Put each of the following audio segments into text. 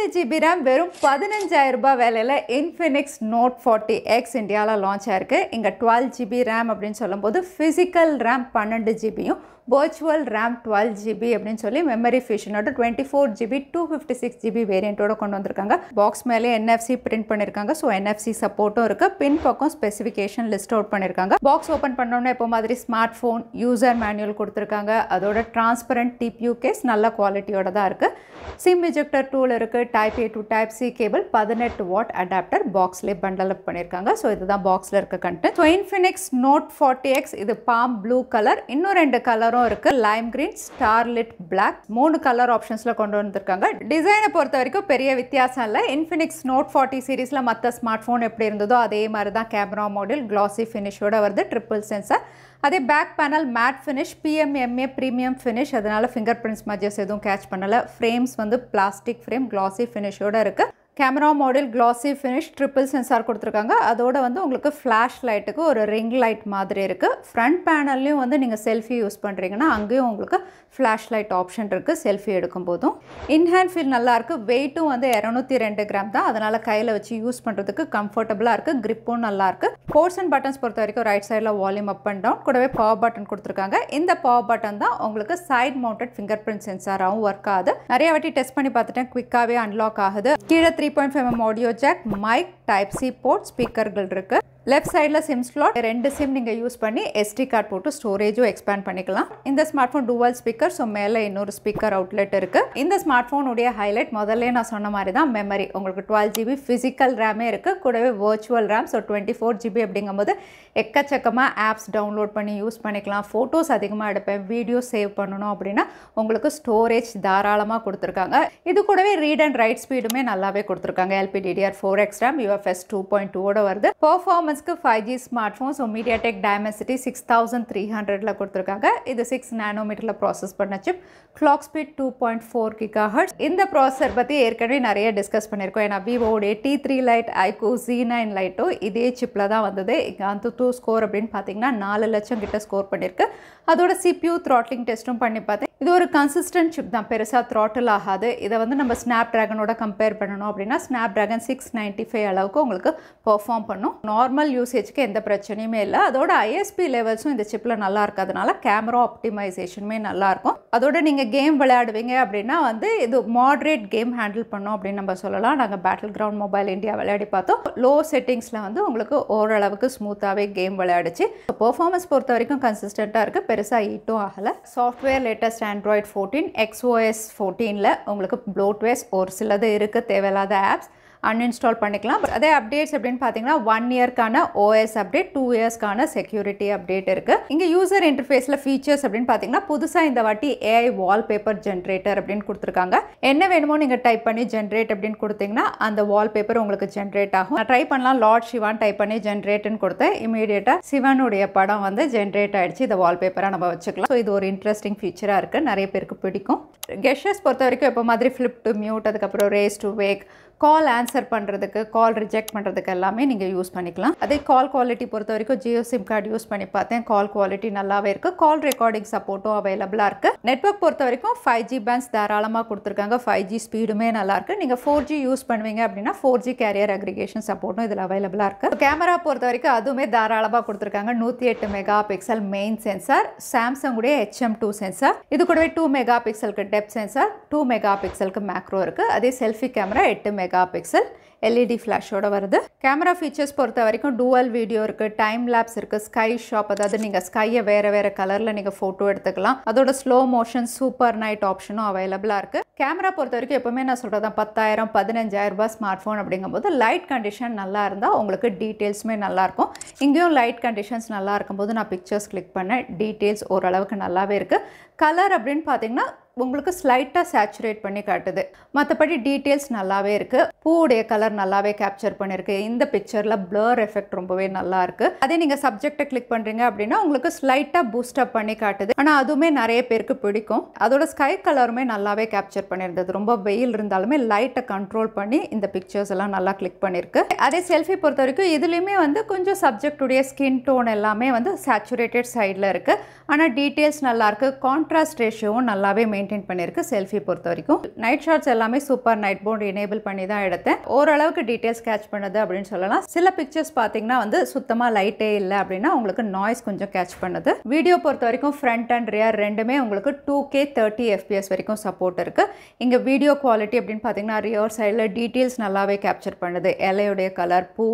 பன்னெண்டு GB RAM வெறும் பதினஞ்சாயிரம் ரூபாய் வேலையில் இன்ஃபினிக்ஸ் நோட் ஃபார்ட்டி எக்ஸ் இந்தியாவில் லான்ச் ஆயிருக்கு இங்கே டுவெல் ஜிபி ரேம் அப்படின்னு சொல்லும்போது ஃபிசிக்கல் ரேம் பன்னெண்டு ஜிபியும் வேர்ச்சுவல் ரேம் டுவெல் ஜிபி அப்படின்னு சொல்லி மெமரி ஃபியூஷனோட twenty four GB two fifty six GB வேரியண்ட்டோட கொண்டு வந்திருக்காங்க பாக்ஸ் மேலே என்எஃப்சி பிரிண்ட் பண்ணியிருக்காங்க ஸோ என்எஃப்சி சப்போர்ட்டும் இருக்குது பின் பக்கம் ஸ்பெசிஃபிகேஷன் லிஸ்ட் அவுட் பண்ணியிருக்காங்க பாக்ஸ் ஓப்பன் பண்ணோன்னே இப்போ மாதிரி ஸ்மார்ட் ஃபோன் யூசர் மேனுவல் கொடுத்துருக்காங்க அதோட டிரான்ஸ்பரண்ட் டிபியூ கேஸ் நல்ல குவாலிட்டியோட தான் இருக்குது சிம் இஜெக்டர் டூல் இருக்குது type A to type C cable பதினெட்டு வாட் அடாப்டர் பாக்ஸ்லேயே பண்டல் அப் பண்ணியிருக்காங்க ஸோ இதுதான் பாக்ஸில் இருக்க content so Infinix Note forty X இது பாம் ப்ளூ கலர் இன்னும் ரெண்டு கலரும் கலரும் இருக்குது லைம் கிரீன் ஸ்டார்லிட் பிளாக் மூணு கலர் ஆப்ஷன்ஸில் கொண்டு வந்திருக்காங்க டிசைனை பொறுத்த வரைக்கும் பெரிய வித்தியாசம் இல்லை இன்ஃபினிக்ஸ் நோட் ஃபார்ட்டி சீரீஸ்ல மற்ற ஸ்மார்ட் ஃபோன் எப்படி இருந்ததோ அதே மாதிரி தான் கேமரா மாடல் கிளாசி ஃபினிஷோட வருது ட்ரிபிள் சென்சார் அதே back panel matte finish PMMA premium finish அதனால் ஃபிங்கர் பிரிண்ட்ஸ் மஜ்ஜஸ் எதுவும் கேட்ச் பண்ணலை ஃப்ரேம்ஸ் வந்து பிளாஸ்டிக் ஃப்ரேம் கிளாசி ஃபினிஷோடு இருக்குது camera model classy finish triple sensor கொடுத்துருக்காங்க அதோட வந்து உங்களுக்கு ஃப்ளாஷ் லைட்டுக்கு ஒரு ரிங் லைட் மாதிரி இருக்குது ஃப்ரண்ட் பேனல்லையும் வந்து நீங்கள் செல்ஃபி யூஸ் பண்ணுறீங்கன்னா அங்கேயும் உங்களுக்கு ஃப்ளாஷ் லைட் ஆப்ஷன் இருக்குது செல்ஃபி எடுக்கும் போதும் இன்ஹேண்ட் ஃபீல் நல்லாயிருக்கு வெயிட்டும் வந்து இரநூத்தி ரெண்டு கிராம் தான் அதனால் கையில் வச்சு யூஸ் பண்ணுறதுக்கு கம்ஃபர்டபுளாக இருக்குது க்ரிப்பும் நல்லாயிருக்கு ஃபோர்ஸ் அண்ட் பட்டன்ஸ் பொறுத்த வரைக்கும் ரைட் சைடில் வால்யூம் அப் அண்ட் டவுன் கூடவே பவர் பட்டன் கொடுத்துருக்காங்க இந்த பவர் பட்டன் தான் உங்களுக்கு சைட் மவுண்டட் ஃபிங்கர் பிரிண்ட் சென்சாராகவும் ஒர்க் ஆகுது நிறைய வாட்டி டெஸ்ட் பண்ணி பார்த்துட்டேன் குவிக்காகவே அன்லாக் ஆகுது கீழே three three point five M audio jack mic type C port ஸ்பீக்கர்கள் இருக்குது லெஃப்ட் சைடில் சிம் ஸ்லாட் ரெண்டு சிம் நீங்கள் யூஸ் பண்ணி எஸ்டி கார்டு போட்டு ஸ்டோரேஜும் எக்ஸ்பேண்ட் பண்ணிக்கலாம் இந்த smart phone dual speaker so மேலே இன்னொரு ஸ்பீக்கர் அவுட்லெட் இருக்குது இந்த ஸ்மார்ட் ஃபோனுடைய ஹைலைட் முதல்ல நான் சொன்ன மாதிரி தான் மெமரி உங்களுக்கு டுவெல் ஜிபி ஃபிசிக்கல் ரேமே இருக்குது கூடவே virtual RAM so twenty four GB அப்படிங்கும்போது எக்கச்சக்கமாக ஆப்ஸ் டவுன்லோட் பண்ணி யூஸ் பண்ணிக்கலாம் ஃபோட்டோஸ் அதிகமாக எடுப்பேன் வீடியோ சேவ் பண்ணணும் அப்படின்னா உங்களுக்கு ஸ்டோரேஜ் தாராளமாக கொடுத்துருக்காங்க இது கூடவே ரீட் அண்ட் ரைட் ஸ்பீடுமே நல்லாவே கொடுத்துருக்காங்க LPDDR four X RAM UFS two point டூவோட வருது பர்ஃபார்மன்ஸ் பர்சன்ஸ்க்கு five G smart phone so MediaTek Dimensity six thousand three ஹண்ட்ரடில் கொடுத்துருக்காங்க இது சிக்ஸ் நானோமீட்டரில் ப்ராசஸ் பண்ண chip clock speed two point four gigahertz இந்த ப்ராசஸர் பற்றி ஏற்கனவே நிறைய டிஸ்கஸ் பண்ணியிருக்கோம் ஏன்னா விவோடைய T three lite iQOO G nine லைட்டோ இதே சிப்பில் தான் வந்தது அந்த டூ ஸ்கோர் அப்படின்னு பார்த்தீங்கன்னா நாலு லட்சம் கிட்ட ஸ்கோர் பண்ணியிருக்கு அதோட சிபியூ த்ராட்லிங் டெஸ்ட்டும் பண்ணி பார்த்தேன் இது ஒரு கன்சிஸ்டன்ட் சிப் தான் பெருசாக த்ராட்டில் ஆகாது இதை வந்து நம்ம ஸ்னாப் ட்ராகனோட கம்பேர் பண்ணணும் அப்படின்னா Snapdragon six ninety five அளவுக்கு உங்களுக்கு பெர்ஃபார்ம் பண்ணும் நார்மல் யூசேஜ்க்கு எந்த பிரச்சனையுமே இல்லை அதோட ஐஎஸ்பி லெவல்ஸும் இந்த சிப்பில் நல்லா இருக்கிறதுனால கேமரா ஆப்டிமைசேஷனுமே நல்லாயிருக்கும் அதோட நீங்கள் கேம் விளையாடுவீங்க அப்படின்னா வந்து இது மாட்ரேட் கேம் ஹேண்டில் பண்ணோம் அப்படின்னு நம்ம சொல்லலாம் நாங்கள் பேட்டில் கிரவுண்ட் மொபைல் இந்தியா விளையாடி பார்த்தோம் லோ செட்டிங்ஸில் வந்து உங்களுக்கு ஓரளவுக்கு ஸ்மூத்தாகவே கேம் விளையாடுச்சு பெர்ஃபார்மன்ஸ் பொறுத்த வரைக்கும் கன்சிஸ்டண்ட்டாக இருக்குது பெருசாக ஹீட்டும் ஆகலை software latest Android fourteen XOS ஃபோர்டீனில் உங்களுக்கு ப்ளோட்வேஸ் ஒரு சிலது இருக்குது தேவையில்லாத ஆப்ஸ் அன்இன்ஸ்டால் பண்ணிக்கலாம் அதே அப்டேட்ஸ் அப்படின்னு பார்த்தீங்கன்னா ஒன் இயர்க்கான ஓஎஸ் அப்டேட் டூ இயர்ஸ்க்கான செக்யூரிட்டி அப்டேட் இருக்குது இங்கே யூசர் இன்டர்ஃபேஸில் ஃபீச்சர்ஸ் அப்படின்னு பார்த்தீங்கன்னா புதுசாக இந்த வாட்டி ஏஐ வால்பேப்பர் ஜென்ரேட்டர் அப்படின்னு கொடுத்துருக்காங்க என்ன வேணுமோ நீங்கள் டைப் பண்ணி ஜென்ரேட் அப்படின்னு கொடுத்தீங்கன்னா அந்த வால்பேப்பர் உங்களுக்கு ஜென்ரேட் ஆகும் நான் ட்ரை பண்ணலாம் லார்ட் சிவான் டைப் பண்ணி ஜென்ரேட்னு கொடுத்தேன் இமீடியட்டாக சிவனுடைய படம் வந்து ஜென்ரேட் ஆகிடுச்சு இந்த வால்பேப்பராக நம்ம வச்சுக்கலாம் ஸோ இது ஒரு இன்ட்ரெஸ்டிங் ஃபீச்சராக இருக்குது நிறைய பேருக்கு பிடிக்கும் கெஷர்ஸ் பொறுத்த வரைக்கும் இப்போ மாதிரி ஃப்ளிப் டு மியூட் அதுக்கப்புறம் raise to wake call answer பண்ணுறதுக்கு கால் ரிஜெக்ட் பண்ணுறதுக்கு எல்லாமே நீங்கள் யூஸ் பண்ணிக்கலாம் அதே கால் குவாலிட்டி பொறுத்த வரைக்கும் ஜியோ சிம் கார்டு யூஸ் பண்ணி பார்த்தேன் கால் குவாலிட்டி நல்லாவே இருக்குது கால் ரெக்கார்டிங் சப்போர்ட்டும் அவைலபிளாக இருக்குது நெட்ஒர்க் பொறுத்த வரைக்கும் ஃபைவ் ஜி பேண்ட்ஸ் தாராளமாக கொடுத்துருக்காங்க ஃபைவ் ஜி ஸ்பீடுமே நல்லாயிருக்கு நீங்கள் ஃபோர் ஜி யூஸ் பண்ணுவீங்க அப்படின்னா ஃபோர் ஜி கேரியர் அக்ரிகேஷன் சப்போர்ட்டும் இதில் அவைலபிளாக இருக்குது கேமரா பொறுத்த வரைக்கும் அதுவுமே தாராளமாக கொடுத்துருக்காங்க நூற்றி எட்டு மெகா பிக்சல் மெயின் சென்சார் சாம்சங்குடைய ஹெச்எம் டூ சென்சார் இது கூடவே டூ மெகா பிக்சலுக்கு டெப் சென்சார் டூ மெகா பிக்சலுக்கு மேக்ரோ இருக்குது அதே செல்ஃபி கேமரா எட்டு மெகா மெகா பிக்சல் எல்இடி ஃப்ளாஷோட வருது கேமரா ஃபீச்சர்ஸ் பொறுத்த வரைக்கும் டூவல் வீடியோ இருக்குது டைம் லேப்ஸ் இருக்குது ஸ்கை ஷாப் அதாவது நீங்கள் ஸ்கையை வேறு வேறு கலரில் நீங்கள் ஃபோட்டோ எடுத்துக்கலாம் அதோட ஸ்லோ மோஷன் சூப்பர் நைட் ஆப்ஷனும் அவைலபிளாக இருக்குது கேமரா பொறுத்த வரைக்கும் எப்போவுமே நான் சொல்கிறது பத்தாயிரம் பதினஞ்சாயிரம் ரூபாய் ஸ்மார்ட் ஃபோன் அப்படிங்கும்போது லைட் கண்டிஷன் நல்லா இருந்தால் உங்களுக்கு டீட்டெயில்ஸுமே நல்லாயிருக்கும் இங்கேயும் லைட் கண்டிஷன்ஸ் நல்லா இருக்கும்போது நான் பிக்சர்ஸ் கிளிக் பண்ணேன் டீட்டெயில்ஸ் ஓரளவுக்கு நல்லாவே இருக்குது கலர் அப்படின்னு பார்த்தீங்கன்னா உங்களுக்கு ஸ்லைட்டாக சேச்சுரேட் பண்ணி காட்டுது மற்றபடி டீட்டெயில்ஸ் நல்லாவே இருக்குது பூவுடைய கலர் நல்லாவே கேப்சர் பண்ணியிருக்கு இந்த பிக்சரில் ப்ளர் எஃபெக்ட் ரொம்பவே நல்லா இருக்குது அதே நீங்கள் சப்ஜெக்டை கிளிக் பண்ணுறீங்க அப்படின்னா உங்களுக்கு ஸ்லைட்டாக பூஸ்டப் பண்ணி காட்டுது ஆனால் அதுவுமே நிறைய பேருக்கு பிடிக்கும் அதோட ஸ்கை கலருமே நல்லாவே கேப்சர் பண்ணியிருந்தது ரொம்ப வெயில் இருந்தாலுமே லைட்டை கண்ட்ரோல் பண்ணி இந்த பிக்சர்ஸ் எல்லாம் நல்லா கிளிக் பண்ணியிருக்கு அதே செல்ஃபி பொறுத்த வரைக்கும் இதுலேயுமே வந்து கொஞ்சம் சப்ஜெக்டுடைய ஸ்கின் டோன் எல்லாமே வந்து சேச்சுரேட்டட் சைடில் இருக்குது ஆனால் டீட்டெயில்ஸ் நல்லாயிருக்கு கான்ட்ராஸ்ட் ரேஷியோவும் நல்லாவே மெயின் மெயின்டைன் பண்ணியிருக்கு செல்ஃபி பொறுத்த வரைக்கும் நைட் ஷாட்ஸ் எல்லாமே சூப்பர் நைட் போன் எனேபிள் பண்ணி தான் எடுத்தேன் ஓரளவுக்கு டீட்டெயில்ஸ் கேட்ச் பண்ணுது அப்படின்னு சொல்லலாம் சில பிக்சர்ஸ் பார்த்தீங்கன்னா வந்து சுத்தமாக லைட்டே இல்லை அப்படின்னா உங்களுக்கு நாய்ஸ் கொஞ்சம் கேட்ச் பண்ணுது வீடியோ பொறுத்த வரைக்கும் ஃப்ரண்ட் அண்ட் ரியர் ரெண்டுமே உங்களுக்கு டூ கே தேர்ட்டி எஃபிஎஸ் வரைக்கும் சப்போர்ட் இருக்குது இங்கே வீடியோ குவாலிட்டி அப்படின்னு பார்த்தீங்கன்னா ரியர் சைடில் டீட்டெயில்ஸ் நல்லாவே கேப்சர் பண்ணுது இலையுடைய கலர் பூ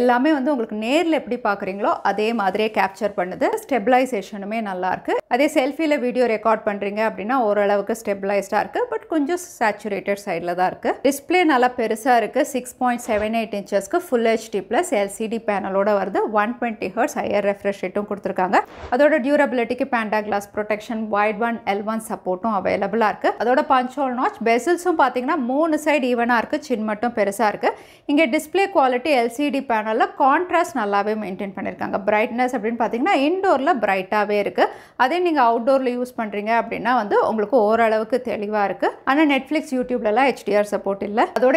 எல்லாமே வந்து உங்களுக்கு நேரில் எப்படி பார்க்குறீங்களோ அதே மாதிரியே கேப்சர் பண்ணுது ஸ்டெபிலைசேஷனுமே நல்லாயிருக்கு அதே செல்ஃபியில் வீடியோ ரெக்கார்ட் பண்ணுறீங்க அப்படின்னா ஓரளவு அளவுக்கு ஸ்டெபிளைஸ்டாக இருக்குது பட் கொஞ்சம் சேச்சுரேட்டட் சைடில் தான் இருக்குது டிஸ்பிளே நல்லா பெருசாக இருக்குது சிக்ஸ் பாயிண்ட் செவன் எயிட் இன்ச்சஸ்க்கு ஃபுல் ஹெச்டி ப்ளஸ் எல்சிடி பேனலோட வருது one twenty hertz higher refresh ரேட்டும் கொடுத்துருக்காங்க அதோட டியூரபிலிட்டிக்கு Panda glass protection Widevine L one சப்போர்ட்டும் அவைலபிளாக இருக்குது அதோட பஞ்சோல் நாச் பெசில்ஸும் பார்த்தீங்கன்னா மூணு சைடு ஈவனாக இருக்குது சின் மட்டும் பெருசாக இருக்குது இங்கே டிஸ்பிளே குவாலிட்டி எல்சிடி பேனலில் கான்ட்ராஸ்ட் நல்லாவே மெயின்டைன் பண்ணியிருக்காங்க பிரைட்னஸ் அப்படின்னு பார்த்தீங்கன்னா இன்டோரில் பிரைட்டாகவே இருக்குது அதே நீங்கள் அவுட்டோரில் யூஸ் பண்ணுறீங்க அப்படின்னா வந்து உங்களுக்கு ஓரளவுக்கு தெளிவாக இருக்குது ஆனால் நெட்ஃப்ளிக்ஸ் யூடியூப்லலாம் ஹெச்டிஆர் சப்போர்ட் இல்லை அதோட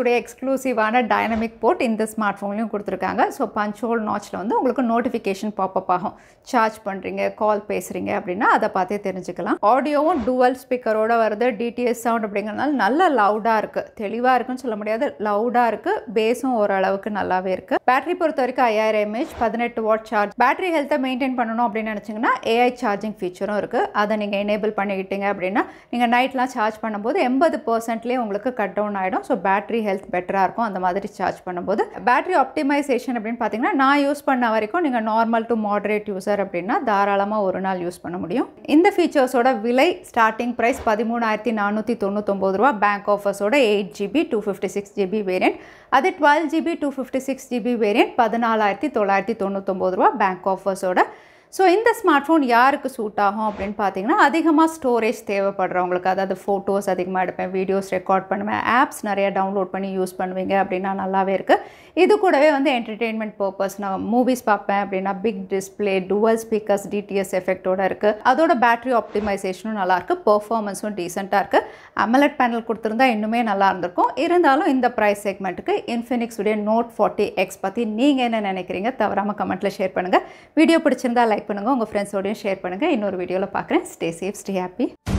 உடைய எக்ஸ்க்ளூசிவான டைனமிக் போர்ட் இந்த ஸ்மார்ட் ஃபோன்லையும் கொடுத்துருக்காங்க ஸோ பஞ்ச் நாச்சில் வந்து உங்களுக்கு நோட்டிஃபிகேஷன் பாப்பப் ஆகும் சார்ஜ் பண்ணுறீங்க கால் பேசுகிறீங்க அப்படின்னா அதை பார்த்தே தெரிஞ்சுக்கலாம் ஆடியோவும் டூவல் ஸ்பீக்கரோட வருது டிடிஎஸ் சவுண்ட் அப்படிங்கிறதுனால நல்ல லவுடாக இருக்குது தெளிவாக இருக்குன்னு சொல்ல முடியாது லவுடாக இருக்குது பேஸும் ஓரளவுக்கு நல்லாவே இருக்குது பேட்டரி பொறுத்த வரைக்கும் ஐயாயிரம் எம்ஏஹெச் பதினெட்டு வாட் சார்ஜ் பேட்டரி ஹெல்த்தை மெயின்டைன் பண்ணணும் அப்படின்னு நினச்சிங்கன்னா ஏஐ சார்ஜிங் ஃபீச்சரும் இருக்குது அதை நீங்கள் எனேபிள் பண்ணிக்கிட்டீங்க அப்படின்னா நீங்கள் நைட்லாம் சார்ஜ் பண்ணும்போது எண்பது பர்சன்ட்லேயே உங்களுக்கு கட் டவுன் ஆகிடும் ஸோ பேட்ரி ஹெல்த் பெட்டராக இருக்கும் அந்த மாதிரி சார்ஜ் பண்ணும்போது பேட்டரி ஆப்டிமைசேஷன் அப்படின்னு பார்த்தீங்கன்னா நான் யூஸ் பண்ண வரைக்கும் நீங்கள் நார்மல் டு மாடரேட் யூஸர் அப்படின்னா தாராளமாக ஒரு நாள் யூஸ் பண்ண முடியும் இந்த ஃபீச்சர்ஸோட விலை ஸ்டார்டிங் ப்ரைஸ் பதிமூணாயிரத்தி நானூற்றி தொண்ணூத்தொம்பது ரூபா பேங்க் ஆஃபர்ஸோட eight GB two fifty six GB variant அது twelve GB two fifty six GB variant பதினாலாயிரத்தி தொள்ளாயிரத்தி தொண்ணூத்தொம்பது ரூபா பேங்க் ஆஃபர்ஸோட ஸோ இந்த ஸ்மார்ட் ஃபோன் யாருக்கு சூட் ஆகும் அப்படின்னு பார்த்தீங்கன்னா அதிகமாக ஸ்டோரேஜ் தேவைப்படுறவங்களுக்கு அதாவது ஃபோட்டோஸ் அதிகமாக எடுப்பேன் வீடியோஸ் ரெக்கார்ட் பண்ணுவேன் ஆப்ஸ் நிறைய டவுன்லோட் பண்ணி யூஸ் பண்ணுவீங்க அப்படின்னா நல்லாவே இருக்குது இது கூடவே வந்து என்டர்டெயின்மெண்ட் பர்பஸ் நான் மூவிஸ் பார்ப்பேன் அப்படின்னா big display dual speakers DTS எஃபெக்டோட இருக்குது அதோட பேட்ரி ஆப்டிமைசேஷனும் நல்லாயிருக்கு பர்ஃபார்மன்ஸும் டீசெண்டாக இருக்குது அமலட் பேனல் கொடுத்துருந்தா இன்னுமே நல்லா இருந்திருக்கும் இருந்தாலும் இந்த ப்ரைஸ் செக்மெண்ட்டுக்கு இன்ஃபினிக்ஸுடைய நோட் ஃபார்ட்டி எக்ஸ் பற்றி நீங்கள் என்ன நினைக்கிறீங்க தவறாமல் கமெண்ட்டில் ஷேர் பண்ணுங்கள் வீடியோ பிடிச்சிருந்தா லைக் லைக் பண்ணுங்கள் உங்கள் ஃப்ரெண்ட்ஸோடையும் ஷேர் பண்ணுங்கள் இன்னொரு வீடியோவில் பார்க்குறேன் ஸ்டே சேஃப் ஸ்டே ஹாப்பி